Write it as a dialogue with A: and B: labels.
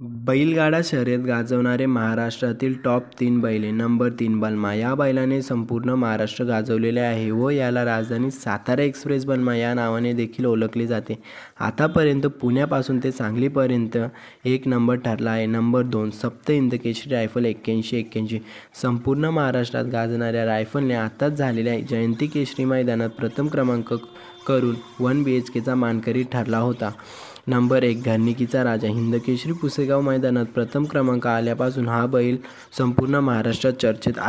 A: बैलगाडा शर्यत गाजवणारे महाराष्ट्रातील टॉप तीन बैले नंबर तीन बलमा या बैलाने संपूर्ण महाराष्ट्र गाजवलेले आहे व याला राजधानी सातारा एक्सप्रेस बलमा या नावाने देखील ओळखले जाते आतापर्यंत पुण्यापासून ते सांगलीपर्यंत एक नंबर ठरला आहे नंबर दोन सप्त इंदकेशी रायफल एक्क्याऐंशी एक्क्याऐंशी संपूर्ण महाराष्ट्रात गाजणाऱ्या रायफलने आताच झालेल्या जयंती केशरी मैदानात प्रथम क्रमांक करून वन बी एच केचा मानकरी ठरला होता नंबर एक घाणिकीचा राजा हिंदकेशरी पुसेगाव मैदानात प्रथम क्रमांक आल्यापासून हा बैल संपूर्ण महाराष्ट्रात चर्चेत आहे